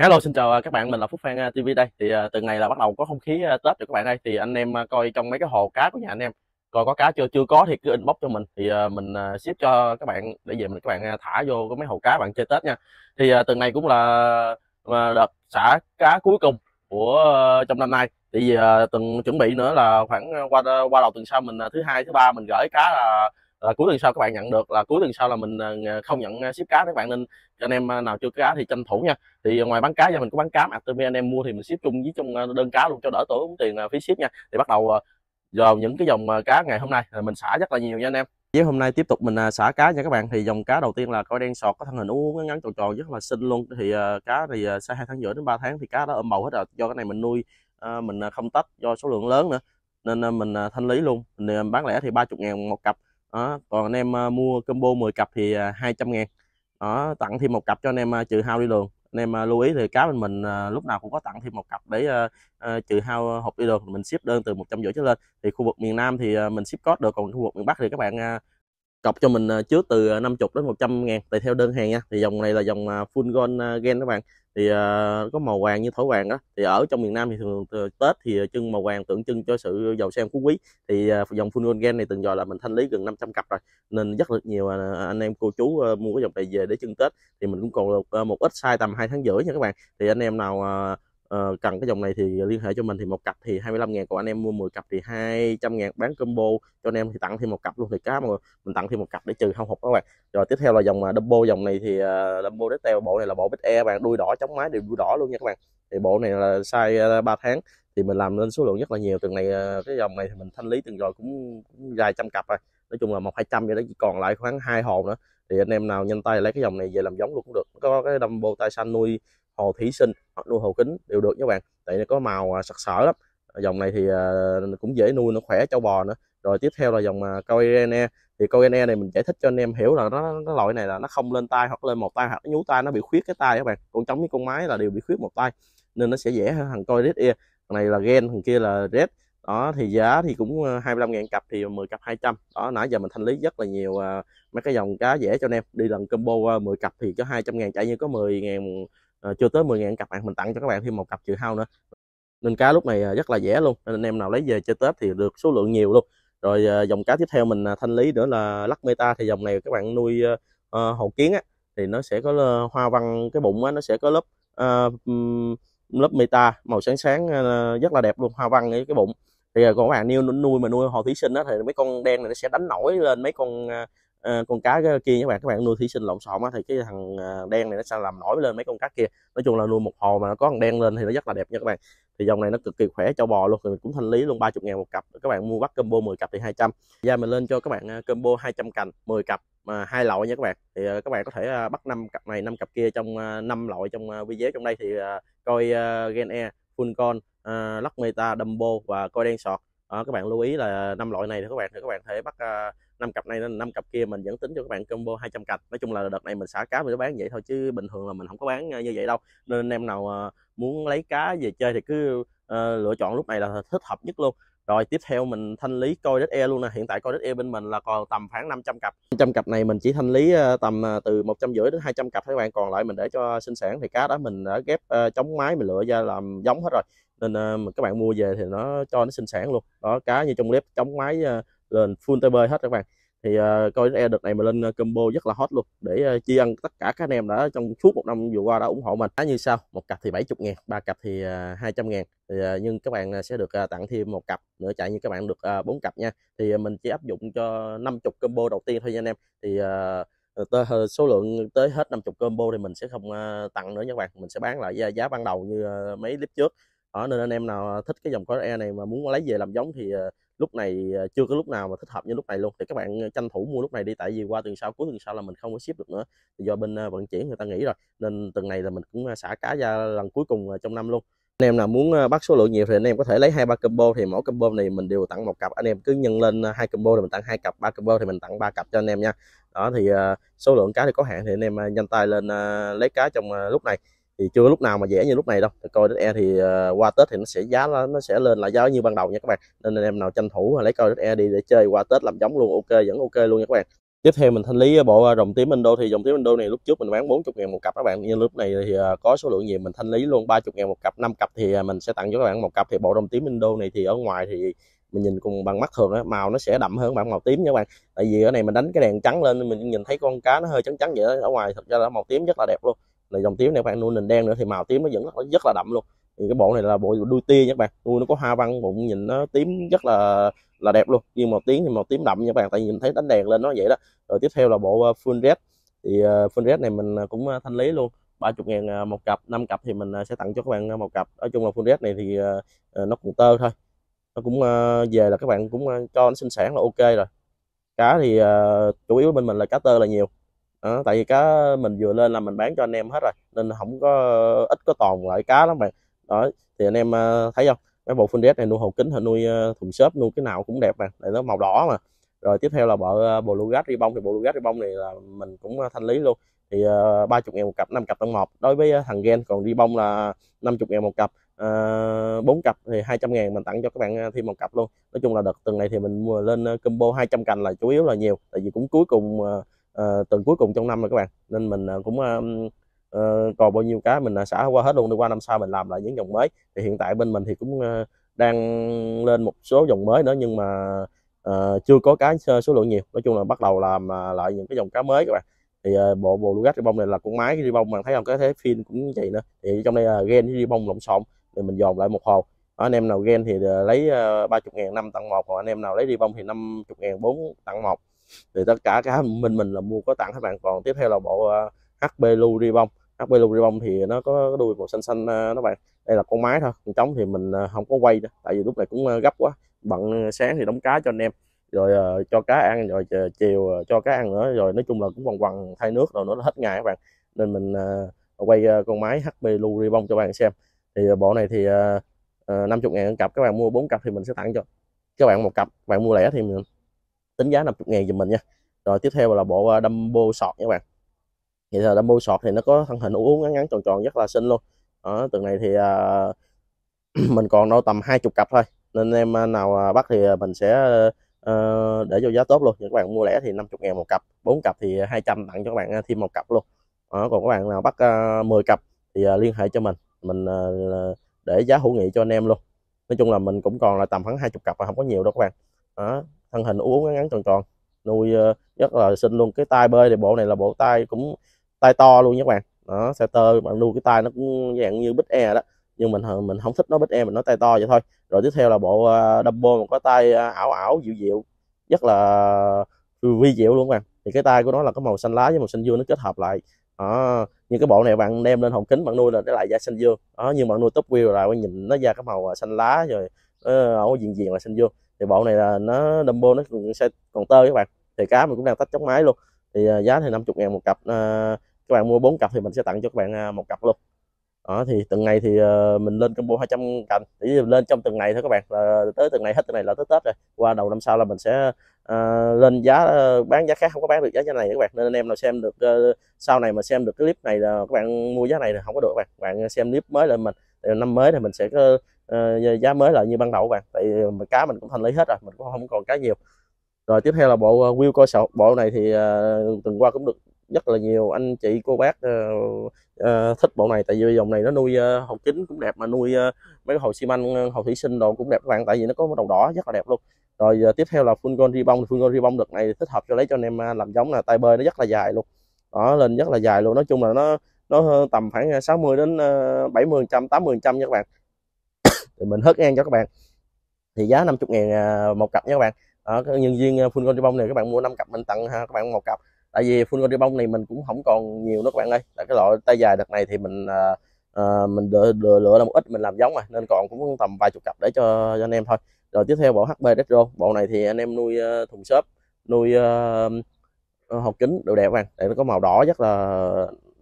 Hello xin chào à, các bạn, mình là Phúc Phan à, TV đây. Thì à, từ ngày là bắt đầu có không khí Tết rồi các bạn đây. Thì anh em coi trong mấy cái hồ cá của nhà anh em, coi có cá chưa chưa có thì cứ inbox cho mình thì mình ship cho các bạn để về mình các bạn thả vô cái mấy hồ cá bạn chơi Tết nha. Thì từ này cũng là đợt xả cá cuối cùng của trong năm nay. Thì tuần chuẩn bị nữa là khoảng qua qua đầu tuần sau mình thứ hai thứ ba mình gửi cá là là ờ, cuối tuần sau các bạn nhận được là cuối tuần sau là mình ờ, không nhận ờ, ship cá các bạn nên anh em nào chưa cá thì tranh thủ nha thì ngoài bán cá giờ mình có bán cám Artemia anh em mua thì mình ship chung với trong đơn cá luôn cho đỡ tốn tiền phí ship nha thì bắt đầu vào những cái dòng cá ngày hôm nay mình xả rất là nhiều nha anh em với hôm nay tiếp tục mình xả cá nha các bạn thì dòng cá đầu tiên là coi đen sọt có thân hình uống ngắn tròn tròn rất là xinh luôn thì cá thì sau hai tháng rưỡi đến 3 tháng thì cá đã ôm bầu hết rồi do cái này mình nuôi mình không tách do số lượng lớn nữa nên mình thanh lý luôn mình bán lẻ thì 30 ngàn một cặp đó. còn anh em à, mua combo 10 cặp thì 200 à, ngàn đó tặng thêm một cặp cho anh em à, trừ hao đi đường anh em lưu ý thì cá bên mình lúc nào cũng có tặng thêm một cặp để trừ hao hộp đi đường mình ship đơn từ một trăm rưỡi trở lên thì khu vực miền Nam thì mình ship code được còn khu vực miền Bắc thì các bạn cọc cho mình ờ, trước từ 50 ờ, đến 100 ngàn tùy theo đơn hàng nha thì dòng này là dòng ờ, full gold gen các bạn thì có màu vàng như thổi vàng đó thì ở trong miền Nam thì thường Tết thì trưng màu vàng tượng trưng cho sự giàu sang phú quý thì dòng full gold gen này từng giờ là mình thanh lý gần 500 cặp rồi nên rất là nhiều anh em cô chú mua cái dòng này về để trưng Tết thì mình cũng còn được một ít size tầm hai tháng rưỡi nha các bạn thì anh em nào Ờ, cần cái dòng này thì liên hệ cho mình thì một cặp thì 25 ngàn còn anh em mua 10 cặp thì 200 ngàn bán combo cho anh em thì tặng thêm một cặp luôn thì cá mọi mình tặng thêm một cặp để trừ không hụt các bạn rồi tiếp theo là dòng uh, à, double dòng này thì uh, à, double detail bộ này là bộ bít e bạn đuôi đỏ chống máy đều đuôi đỏ luôn nha các bạn thì bộ này là size 3 à, tháng thì mình làm lên số lượng rất là nhiều từng này cái dòng này thì mình thanh lý từng rồi cũng, cũng vài trăm cặp rồi nói chung là một hai trăm vậy đó chỉ còn lại khoảng hai hồn nữa thì anh em nào nhanh tay lấy cái dòng này về làm giống luôn cũng được có cái đâm bô tay xanh nuôi hồ thủy sinh hoặc nuôi hồ kính đều được các bạn tại nó có màu à, sặc sỡ lắm dòng này thì à, cũng dễ nuôi nó khỏe cho bò nữa rồi tiếp theo là dòng coirene à, thì coirene này mình giải thích cho anh em hiểu là nó, nó loại này là nó không lên tay hoặc lên một tay hoặc nó nhú tay nó bị khuyết cái tay các bạn con trống với con mái là đều bị khuyết một tay nên nó sẽ dễ hơn thằng coi red ear thằng này là gen thằng kia là red đó thì giá thì cũng 25.000 cặp thì 10 cặp 200 đó nãy giờ mình thanh lý rất là nhiều mấy cái dòng cá rẻ cho anh em đi lần combo uh, 10 cặp thì có 200.000 chạy như có 10.000 Ờ, chưa tới 10.000 cặp bạn mình tặng cho các bạn thêm một cặp trừ hao nữa nên cá lúc này ờ, rất là rẻ luôn nên anh em nào lấy về chơi tết thì được số lượng nhiều luôn rồi ờ, dòng cá tiếp theo mình à, thanh lý nữa là lắc meta thì dòng này các bạn nuôi uh, hậu kiến á thì nó sẽ có hoa văn cái bụng á nó sẽ có lớp uh, lớp meta màu sáng sáng uh, rất là đẹp luôn hoa văn cái bụng thì còn các bạn nuôi nuôi mà nuôi hồ thí sinh á thì mấy con đen này nó sẽ đánh nổi lên mấy con à, con cá kia các bạn các bạn nuôi thủy sinh lộn xộn á thì cái thằng ờ, đen này nó sẽ làm nổi lên mấy con cá kia nói chung là nuôi một hồ mà nó có thằng đen lên thì nó rất là đẹp nha các bạn thì dòng này nó cực kỳ khỏe cho bò luôn thì cũng thanh lý luôn 30 ngàn một cặp các bạn mua bắt combo 10 cặp thì 200 ra mình lên cho các bạn ờ, combo 200 cành 10 cặp mà hai loại nha các bạn thì các bạn có thể bắt 5 cặp này 5 cặp kia trong 5 loại trong video trong đây thì coi Gen E Full Con Lắc Meta Dumbo và coi đen sọt các bạn lưu ý là năm loại này thì các bạn thì các bạn thể bắt năm cặp này năm cặp kia mình vẫn tính cho các bạn combo 200 cặp nói chung là đợt này mình xả cá mình bán vậy thôi chứ bình thường là mình không có bán ờ, như vậy đâu nên anh em nào ờ, muốn lấy cá về chơi thì cứ uh, lựa chọn lúc này là thích hợp nhất luôn rồi tiếp theo mình thanh lý coi đất e luôn nè hiện tại coi đất e bên mình là còn tầm khoảng 500 cặp 500 cặp này mình chỉ thanh lý tầm từ một trăm rưỡi đến 200 cặp các bạn còn lại mình để cho sinh sản thì cá đó mình đã ghép chống máy mình lựa ra làm giống hết rồi nên các bạn mua về thì nó cho nó sinh sản luôn đó cá như trong clip chống máy lên full tay hết các bạn thì uh, coi e đợt này mà lên ờ, combo rất là hot luôn để uh, chi ân tất cả các anh em đã trong suốt một năm vừa qua đã ủng hộ mình như sau một cặp thì 70 ngàn ba cặp thì uh, 200 ngàn thì, uh, nhưng các bạn sẽ được uh, tặng thêm một cặp nữa chạy như các bạn được bốn uh, cặp nha thì uh, mình chỉ áp dụng cho 50 combo đầu tiên thôi nha anh em thì uh, số lượng tới hết 50 combo thì mình sẽ không uh, tặng nữa nha các bạn mình sẽ bán lại giá, giá ban đầu như uh, mấy clip trước ở nên anh em nào thích cái dòng có e này mà muốn lấy về làm giống thì uh, lúc này ờ, chưa có lúc nào mà thích hợp như lúc này luôn thì các bạn ờ, tranh thủ mua lúc này đi tại vì qua tuần sau cuối tuần sau là mình không có ship được nữa thì do bên ờ, vận chuyển người ta nghỉ rồi nên tuần này là mình cũng xả cá ra lần cuối cùng trong năm luôn anh em nào muốn bắt số lượng nhiều thì anh em có thể lấy hai ba combo thì mỗi combo này mình đều tặng một cặp anh em cứ nhân lên hai combo thì mình tặng hai cặp ba combo thì mình tặng ba cặp cho anh em nha đó thì số lượng cá thì có hạn thì anh em nhanh tay lên lấy cá trong lúc này thì chưa lúc nào mà rẻ như lúc này đâu thì coi đất e thì uh, qua tết thì nó sẽ giá nó sẽ lên lại giá như ban đầu nha các bạn nên anh em nào tranh thủ lấy coi đất e đi để chơi qua tết làm giống luôn ok vẫn ok luôn nha các bạn tiếp theo mình thanh lý bộ rồng ờ, tím Indo thì rồng tím Indo này lúc trước mình bán 40 ngàn một cặp các bạn Như lúc này thì ờ, có số lượng nhiều mình thanh lý luôn 30 ngàn một cặp 5 cặp thì mình sẽ tặng cho các bạn một cặp thì bộ rồng tím Indo này thì ở ngoài thì mình nhìn cùng bằng mắt thường á màu nó sẽ đậm hơn bạn màu tím nha các bạn tại vì ở này mình đánh cái đèn trắng lên mình nhìn thấy con cá nó hơi trắng trắng vậy đó. ở ngoài thật ra là màu tím rất là đẹp luôn là dòng tím này các bạn nuôi nền đen nữa thì màu tím nó vẫn rất, rất là đậm luôn thì cái bộ này là bộ đuôi tia nha các bạn nuôi nó có hoa văn bụng nhìn nó tím rất là là đẹp luôn nhưng màu tím thì màu tím đậm nha các bạn tại nhìn thấy đánh đèn lên nó vậy đó rồi tiếp theo là bộ ờ, full red thì ờ, full red này mình ờ, cũng thanh lý luôn 30 ngàn một cặp 5 cặp thì mình sẽ tặng cho các bạn một cặp nói chung là full red này thì nó cũng tơ thôi nó cũng về là các bạn cũng cho nó sinh sản là ok rồi cá thì chủ yếu bên mình là cá tơ là nhiều à, tại vì cá mình vừa lên là mình bán cho anh em hết rồi nên không có ít có toàn loại cá lắm bạn đó thì anh em ờ, thấy không cái bộ phun này nuôi hồ kính hay nuôi ờ, thùng xốp nuôi cái nào cũng đẹp bạn tại nó màu đỏ mà rồi tiếp theo là bờ bồ lugat bông thì bồ lugat bông này là mình cũng thanh lý luôn thì ba chục ngàn một cặp năm cặp tăng một đối với thằng gen còn bông là 50 ngàn một cặp bốn uh, cặp thì 200 ngàn mình tặng cho các bạn thêm một cặp luôn Nói chung là đợt tuần này thì mình mua lên combo 200 cành là chủ yếu là nhiều tại vì cũng cuối cùng uh, tuần cuối cùng trong năm rồi các bạn nên mình ờ, cũng uh, uh, còn bao nhiêu cá mình xả qua hết luôn đi qua năm sau mình làm lại những dòng mới thì hiện tại bên mình thì cũng uh, đang lên một số dòng mới nữa nhưng mà uh, chưa có cái số lượng nhiều nói chung là bắt đầu làm à, lại những cái dòng cá mới các bạn thì uh, bộ bộ lúa bông này là con máy cái bông bạn thấy không cái thế phim cũng vậy nữa thì trong đây là gen với bông lộn xộn thì mình dồn lại một hồ anh em nào gen thì lấy uh, 30 ngàn năm tặng một còn anh em nào lấy bông thì 50 ngàn bốn tặng một thì tất cả cá mình mình là mua có tặng các bạn còn tiếp theo là bộ ờ, HB Lu Ribon HB Lu Ribon thì nó có đuôi màu xanh xanh các ờ, bạn đây là con máy thôi con trống thì mình ờ, không có quay nữa tại vì lúc này cũng gấp quá bận sáng thì đóng cá cho anh em rồi cho cá ăn rồi chiều cho cá ăn nữa rồi nói chung là cũng vòng quằn thay nước rồi nữa là hết ngày các bạn nên mình quay con máy HP Lu Ribon cho bạn xem thì bộ này thì 50 ngàn cặp các bạn mua 4 cặp thì mình sẽ tặng cho các bạn một cặp bạn mua lẻ thì mình tính giá 50 ngàn cho mình nha rồi tiếp theo là bộ ờ, Dumbo sọt nha các bạn vậy là Dumbo sọt thì nó có thân hình uống ngắn ngắn tròn tròn rất là xinh luôn đó, tuần này thì à, mình còn đâu tầm 20 cặp thôi nên em ờ, nào bắt thì mình sẽ à, để vô giá tốt luôn những các bạn mua lẻ thì 50 ngàn một cặp 4 cặp thì 200 tặng cho các bạn thêm một cặp luôn đó, còn các bạn nào bắt à, 10 cặp thì à, liên hệ cho mình mình à, để giá hữu nghị cho anh em luôn nói chung là mình cũng còn là tầm khoảng 20 cặp và không có nhiều đâu các bạn đó thân hình uốn ngắn ngắn tròn tròn nuôi rất ờ, là xinh luôn cái tay bơi thì bộ này là bộ tay cũng tay to luôn nhé các bạn đó xe tơ bạn nuôi cái tay nó cũng dạng như bít e đó nhưng mình mình không thích nó bít e mình nó tay to vậy thôi rồi tiếp theo là bộ uh, ờ, double có cái tay ờ, ảo ảo dịu dịu rất là vi diệu luôn các bạn thì cái tay của nó là có màu xanh lá với màu xanh dương nó kết hợp lại đó. như cái bộ này bạn đem lên hồng kính bạn nuôi là nó lại da xanh dương đó nhưng bạn nuôi top view là bạn nhìn nó da cái màu xanh lá rồi ở diện diện là xanh dương thì bộ này là nó Dumbo nó sẽ còn tơ các bạn thì cá mình cũng đang tách chống máy luôn thì à, giá thì 50 ngàn một cặp à, các bạn mua 4 cặp thì mình sẽ tặng cho các bạn à, một cặp luôn đó thì từng ngày thì mình lên combo 200 cành chỉ lên trong từng ngày thôi các bạn là tới từng ngày hết từng này là tới tết rồi qua đầu năm sau là mình sẽ à, lên giá bán giá khác không có bán được giá như này các bạn nên anh em nào xem được sau này mà xem được clip này là các bạn mua giá này là không có được các bạn bạn xem clip mới lên mình năm mới thì mình sẽ uh, giá mới lại như ban đầu bạn tại mà cá mình cũng thanh lý hết rồi mình cũng không còn cá nhiều rồi tiếp theo là bộ wheel coi sọc bộ này thì uh, tuần qua cũng được rất là nhiều anh chị cô bác uh, uh, thích bộ này tại vì dòng này nó nuôi uh, hầu kính cũng đẹp mà nuôi uh, mấy cái hồ xi măng hồ thủy sinh đồ cũng đẹp các bạn tại vì nó có màu đỏ rất là đẹp luôn rồi uh, tiếp theo là full gold ribon full gold ribon đợt này thích hợp cho lấy cho anh em làm giống là tay bơi nó rất là dài luôn đó lên rất là dài luôn nói chung là nó nó tầm khoảng 60 đến 70 trăm 80 trăm nha các bạn thì mình hớt ngang cho các bạn thì giá 50 ngàn à, một cặp nha các bạn ở nhân viên à, full con bông này các bạn mua 5 cặp mình tặng ha, các bạn một cặp tại vì full con bông này mình cũng không còn nhiều nữa các bạn ơi tại cái loại tay dài đợt này thì mình à, à, mình lựa, lựa, lựa là một ít mình làm giống mà nên còn cũng tầm vài chục cặp để cho, cho anh em thôi rồi tiếp theo bộ hb Retro bộ này thì anh em nuôi uh, thùng xốp nuôi uh, hột kính đồ đẹp các bạn tại nó có màu đỏ rất là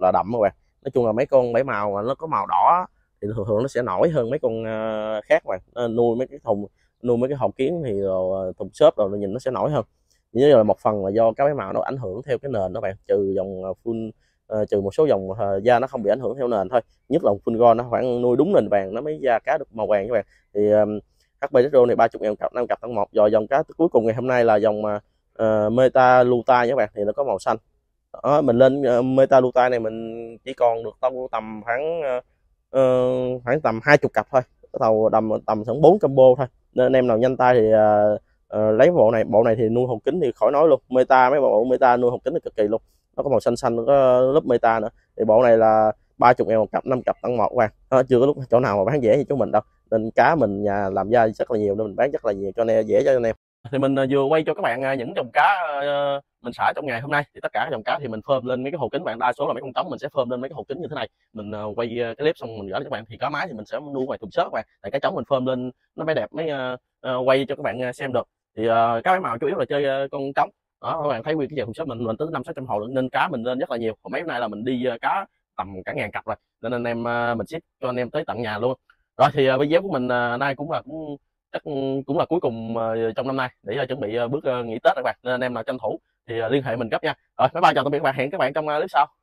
là đậm các bạn nói chung là mấy con bảy màu mà nó có màu đỏ thì thường thường nó sẽ nổi hơn mấy con ờ, khác mà ờ, nuôi mấy cái thùng nuôi mấy cái hộp kiến thì ờ, thùng xốp rồi nhìn nó sẽ nổi hơn như là một phần là do cái màu nó ảnh hưởng theo cái nền đó bạn trừ dòng full trừ một số dòng da nó không bị ảnh hưởng theo nền thôi nhất là full gold nó khoảng nuôi đúng nền vàng nó mới da cá được màu vàng các bạn thì um, HB Retro này 30 ngàn cặp 5 cặp tháng 1 rồi dòng cá cuối cùng ngày hôm nay là dòng uh, Meta Luta nha các bạn thì nó có màu xanh đó, mình lên uh, Meta Luta này mình chỉ còn được tông tầm khoảng uh, uh, khoảng tầm 20 cặp thôi tàu đầm tầm khoảng 4 combo thôi nên anh em nào nhanh tay thì uh, uh, lấy bộ này bộ này thì nuôi hồng kính thì khỏi nói luôn meta mấy bộ meta nuôi hồng kính là cực kỳ luôn nó có màu xanh xanh nó có lớp meta nữa thì bộ này là 30 ngàn một cặp 5 cặp tăng một qua à, chưa có lúc chỗ nào mà bán dễ như chúng mình đâu nên cá mình nhà làm ra rất là nhiều nên mình bán rất là nhiều cho anh em dễ cho anh em thì mình à, vừa quay cho các bạn à, những dòng cá à, mình xả trong ngày hôm nay thì tất cả các dòng cá thì mình phơm lên mấy cái hồ kính bạn đa số là mấy con tấm mình sẽ phơm lên mấy cái hồ kính như thế này mình quay cái clip xong mình gửi cho các bạn thì cá mái thì mình sẽ nuôi ngoài thùng xốp các bạn tại cái trống mình phơm lên nó mới đẹp mới quay cho các bạn xem được thì cá máy màu chủ yếu là chơi con trống đó các bạn thấy nguyên cái giờ thùng xốp mình mình tới năm sáu trăm hồ lượng nên cá mình lên rất là nhiều mấy hôm nay là mình đi cá tầm cả ngàn cặp rồi nên anh em mình ship cho anh em tới tận nhà luôn rồi thì video của mình nay cũng là cũng chắc ừ, cũng là cuối cùng ờ, trong năm nay để ờ, chuẩn bị ờ, bước nghỉ tết các bạn nên anh em nào tranh thủ thì liên hệ mình gấp nha rồi bye bye chào tạm biệt các bạn hẹn các bạn trong clip sau